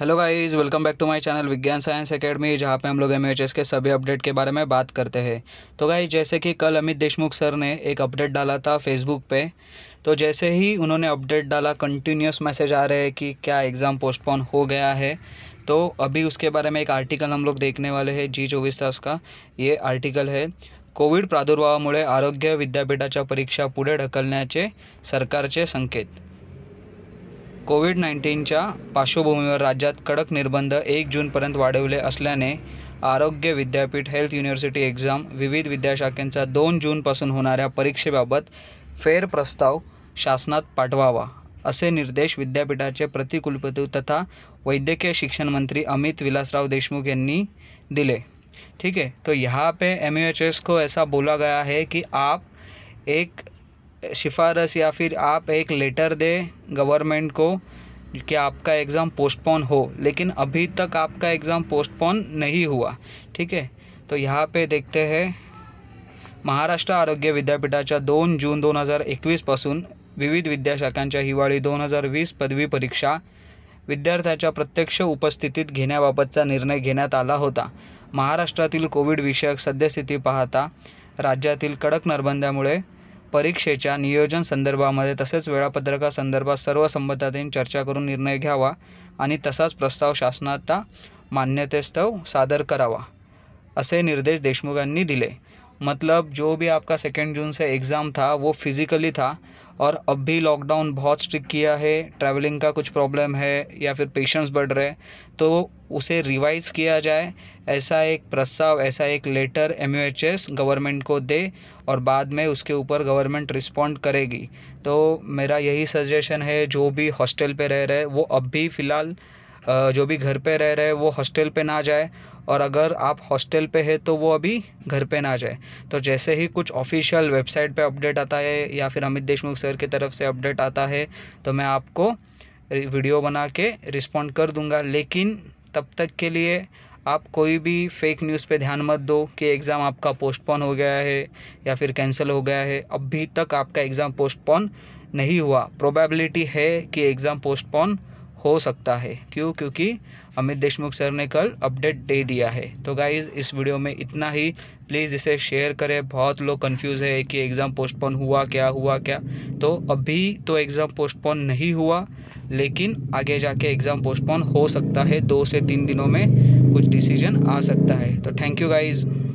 hello guys welcome back to my channel Vigyan science academy जहां पे हम लोग एम के सभी अपडेट के बारे में बात करते हैं तो गाइस जैसे कि कल अमित देशमुख सर ने एक अपडेट डाला था फेसबुक पे तो जैसे ही उन्होंने अपडेट डाला कंटिन्यूस मैसेज आ रहे हैं कि क्या एग्ज़ाम पोस्टपोन हो गया है तो अभी उसके बारे में एक आर्टिकल हम लोग देखने वाले हैं जी चौबीस तास का ये आर्टिकल है कोविड प्रादुर्भावामुळे आरोग्य विद्यापीठाच्या परीक्षा पुढे ढकलण्याचे सरकारचे संकेत कोविड नाईन्टीनच्या पार्श्वभूमीवर राज्यात कडक निर्बंध एक जूनपर्यंत वाढवले असल्याने आरोग्य विद्यापीठ हेल्थ युनिव्हर्सिटी एक्झाम विविध विद्याशाखांच्या दोन जूनपासून होणाऱ्या परीक्षेबाबत फेर प्रस्ताव शासनात पाठवावा असे निर्देश विद्यापीठाचे प्रतिकुलपती तथा वैद्यकीय शिक्षण मंत्री अमित विलासराव देशमुख यांनी दिले ठीक आहे तो ह्या पे एम यू एच एस को ऐसा बोला गया है की आप एक शिफारस या फिर आप एक लेटर दे गवर्नमेंट को कि आपका एग्ज़ाम पोस्टपोन हो लेकिन अभी तक आपका एग्ज़ाम पोस्टपोन नहीं हुआ ठीक है तो यहाँ पे देखते हैं महाराष्ट्र आरोग्य विद्यापीठाच्या दोन जून दोन हजार एकवीसपासून विविध विद्याशाखांच्या हिवाळी दोन हजार वीस पदवी परीक्षा विद्यार्थ्याच्या प्रत्यक्ष उपस्थितीत घेण्याबाबतचा निर्णय घेण्यात आला होता महाराष्ट्रातील कोविडविषयक सद्यस्थिती पाहता राज्यातील कडक निर्बंधामुळे परीक्षेच्या नियोजन संदर्भामध्ये तसेच वेळापत्रकासंदर्भात सर्व संबंधातील चर्चा करून निर्णय घ्यावा आणि तसाच प्रस्ताव शासनाचा मान्यतेस्तव सादर करावा असे निर्देश देशमुख यांनी दिले मतलब जो भी आपका सेकेंड जून से एग्ज़ाम था वो फिज़िकली था और अब भी लॉकडाउन बहुत स्ट्रिक्ट किया है ट्रैवलिंग का कुछ प्रॉब्लम है या फिर पेशेंट्स बढ़ रहे तो उसे रिवाइज़ किया जाए ऐसा एक प्रस्ताव ऐसा एक लेटर एम गवर्नमेंट को दे और बाद में उसके ऊपर गवर्नमेंट रिस्पॉन्ड करेगी तो मेरा यही सजेशन है जो भी हॉस्टल पे रह रहे वो अब भी फ़िलहाल जो भी घर पे रह रहे वो हॉस्टल पे ना जाए और अगर आप हॉस्टल पे है तो वो अभी घर पे ना जाए तो जैसे ही कुछ ऑफिशियल वेबसाइट पे अपडेट आता है या फिर अमित देशमुख सर की तरफ से अपडेट आता है तो मैं आपको वीडियो बना के रिस्पॉन्ड कर दूँगा लेकिन तब तक के लिए आप कोई भी फेक न्यूज़ पे ध्यान मत दो कि एग्ज़ाम आपका पोस्टपोन हो गया है या फिर कैंसिल हो गया है अभी तक आपका एग्ज़ाम पोस्टपोन नहीं हुआ प्रोबेबिलिटी है कि एग्ज़ाम पोस्टपोन हो सकता है क्यों क्योंकि अमित देशमुख सर ने कल अपडेट दे दिया है तो गाइज़ इस वीडियो में इतना ही प्लीज़ इसे शेयर करें बहुत लोग कंफ्यूज है कि एग्ज़ाम पोस्टपोन हुआ क्या हुआ क्या तो अभी तो एग्ज़ाम पोस्टपोन नहीं हुआ लेकिन आगे जाके एग्ज़ाम पोस्टपोन हो सकता है दो से तीन दिनों में कुछ डिसीजन आ सकता है तो थैंक यू गाइज़